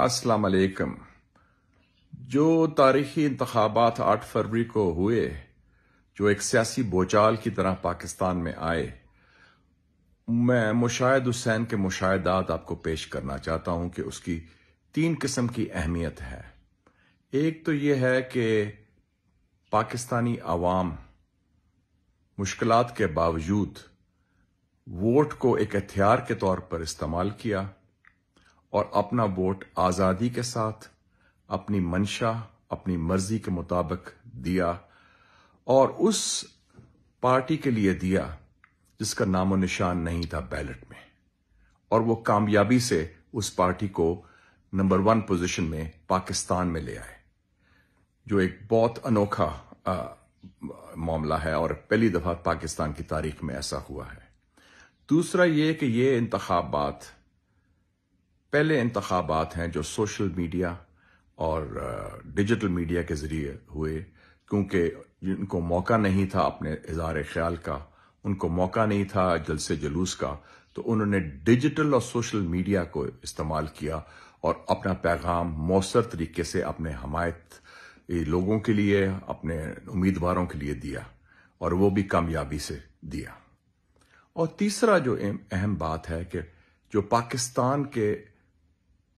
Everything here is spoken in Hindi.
अस्सलाम वालेकुम जो तारीखी इंतबात आठ फरवरी को हुए जो एक सियासी बोचाल की तरह पाकिस्तान में आए मैं मुशाहिद हुसैन के मुशाहदात आपको पेश करना चाहता हूं कि उसकी तीन किस्म की अहमियत है एक तो यह है कि पाकिस्तानी आवाम मुश्किल के बावजूद वोट को एक हथियार के तौर पर इस्तेमाल किया और अपना वोट आज़ादी के साथ अपनी मंशा अपनी मर्जी के मुताबिक दिया और उस पार्टी के लिए दिया जिसका नामो निशान नहीं था बैलेट में और वो कामयाबी से उस पार्टी को नंबर वन पोजीशन में पाकिस्तान में ले आए जो एक बहुत अनोखा मामला है और पहली दफा पाकिस्तान की तारीख में ऐसा हुआ है दूसरा ये कि ये इंतबात पहले इंतबात हैं जो सोशल मीडिया और डिजिटल मीडिया के ज़रिए हुए क्योंकि उनको मौका नहीं था अपने इजहार ख्याल का उनको मौका नहीं था जलसे जुलूस का तो उन्होंने डिजिटल और सोशल मीडिया को इस्तेमाल किया और अपना पैगाम मौसर तरीके से अपने हमायत लोगों के लिए अपने उम्मीदवारों के लिए दिया और वो भी कामयाबी से दिया और तीसरा जो अहम बात है कि जो पाकिस्तान के